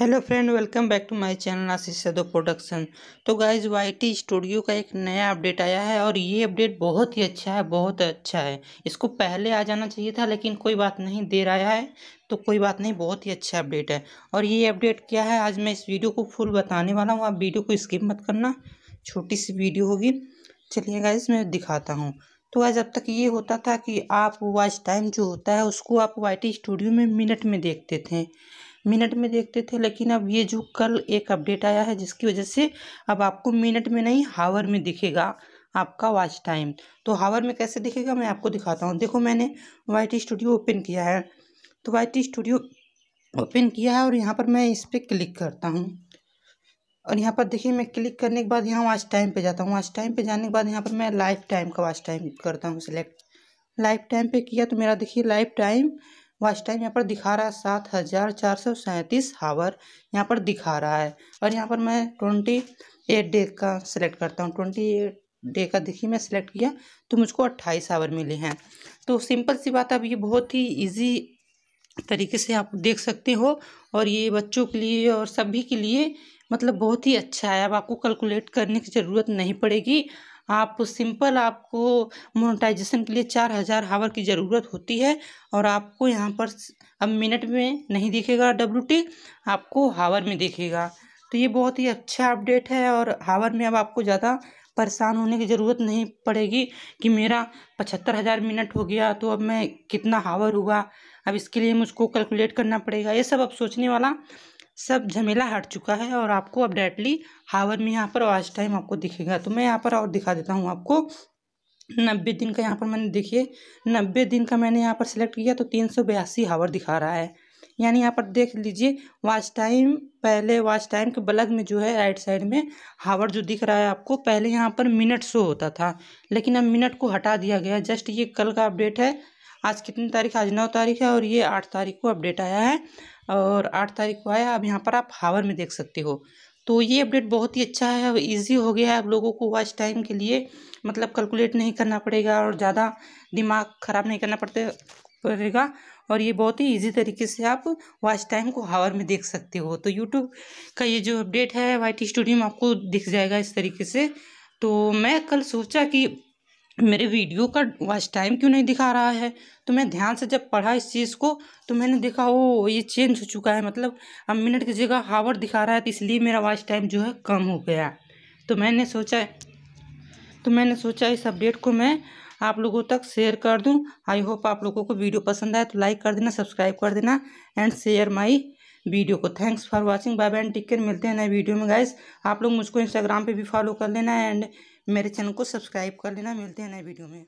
hello friend welcome back to my channel Ashish Yadav production तो guys YT studio का एक नया अपडेट आया है और ये अपडेट बहुत ही अच्छा है बहुत अच्छा है इसको पहले आ जाना चाहिए था लेकिन कोई बात नहीं देर आया है तो कोई बात नहीं बहुत ही अच्छा अपडेट है और ये अपडेट क्या है आज मैं इस वीडियो को फुल बताने वाला हूँ आप वीडियो को स्किप मत करना छोटी सी वीडियो होगी चलिए गाइज मैं दिखाता हूँ तो आज अब तक ये होता था कि आप वॉच टाइम जो होता है उसको आप वाई स्टूडियो में मिनट में देखते थे मिनट में देखते थे लेकिन अब ये जो कल एक अपडेट आया है जिसकी वजह से अब आपको मिनट में नहीं हावर में दिखेगा आपका वॉच टाइम तो हावर में कैसे दिखेगा मैं आपको दिखाता हूँ देखो मैंने वाई टी स्टूडियो ओपन किया है तो वाई टी स्टूडियो ओपन किया है और यहाँ पर मैं इस पर क्लिक करता हूँ और यहाँ पर देखिए मैं क्लिक करने के बाद यहाँ वॉच टाइम पे जाता हूँ वॉच टाइम पे जाने के बाद यहाँ पर मैं लाइफ टाइम का वॉच टाइम करता हूँ सिलेक्ट लाइफ टाइम पे किया तो मेरा देखिए लाइफ टाइम वॉच टाइम यहाँ पर दिखा रहा है सात हज़ार चार सौ सैंतीस हावर यहाँ पर दिखा रहा है और यहाँ पर मैं ट्वेंटी एट डे का सिलेक्ट करता हूँ ट्वेंटी एट डे का देखिए मैं सिलेक्ट किया तो मुझको अट्ठाईस आवर मिले हैं तो सिंपल सी बात अब ये बहुत ही इजी तरीके से आप देख सकते हो और ये बच्चों के लिए और सभी के लिए मतलब बहुत ही अच्छा है अब आपको कैलकुलेट करने की ज़रूरत नहीं पड़ेगी आप सिंपल आपको मोनेटाइजेशन के लिए चार हज़ार हावर की ज़रूरत होती है और आपको यहाँ पर अब मिनट में नहीं दिखेगा डब्ल्यू आपको हावर में दिखेगा तो ये बहुत ही अच्छा अपडेट है और हावर में अब आपको ज़्यादा परेशान होने की ज़रूरत नहीं पड़ेगी कि मेरा पचहत्तर हज़ार मिनट हो गया तो अब मैं कितना हावर हुआ अब इसके लिए मुझको कैलकुलेट करना पड़ेगा ये सब अब सोचने वाला सब झमेला हट चुका है और आपको अब डायरेक्टली हावर में यहाँ पर वॉच टाइम आपको दिखेगा तो मैं यहाँ पर और दिखा देता हूँ आपको नब्बे दिन का यहाँ पर मैंने देखिए नब्बे दिन का मैंने यहाँ पर सेलेक्ट किया तो तीन सौ बयासी हावर दिखा रहा है यानी यहाँ पर देख लीजिए वॉच टाइम पहले वॉच टाइम के बलग में जो है राइट साइड में हावर जो दिख रहा है आपको पहले यहाँ पर मिनट शो होता था लेकिन अब मिनट को हटा दिया गया जस्ट ये कल का अपडेट है आज कितनी तारीख आज नौ तारीख है और ये आठ तारीख को अपडेट आया है और आठ तारीख को आया अब यहाँ पर आप हावर में देख सकते हो तो ये अपडेट बहुत ही अच्छा है अब ईजी हो गया है आप लोगों को वॉच टाइम के लिए मतलब कैलकुलेट नहीं करना पड़ेगा और ज़्यादा दिमाग ख़राब नहीं करना पड़ते पड़ेगा और ये बहुत ही इजी तरीके से आप वॉच टाइम को हावर में देख सकते हो तो यूट्यूब का ये जो अपडेट है वाई टी स्टूडियो में आपको दिख जाएगा इस तरीके से तो मैं कल सोचा कि मेरे वीडियो का वॉच टाइम क्यों नहीं दिखा रहा है तो मैं ध्यान से जब पढ़ा इस चीज़ को तो मैंने देखा ओ ये चेंज हो चुका है मतलब अब मिनट की जगह हावर दिखा रहा है तो इसलिए मेरा वॉच टाइम जो है कम हो गया तो मैंने सोचा तो मैंने सोचा इस अपडेट को मैं आप लोगों तक शेयर कर दूं आई होप आप लोगों को वीडियो पसंद आए तो लाइक कर देना सब्सक्राइब कर देना एंड शेयर माई वीडियो को thanks for watching bye and take care मिलते हैं नए वीडियो में गाइस आप लोग मुझको इंस्टाग्राम पे भी फॉलो कर लेना एंड मेरे चैनल को सब्सक्राइब कर लेना मिलते हैं नए वीडियो में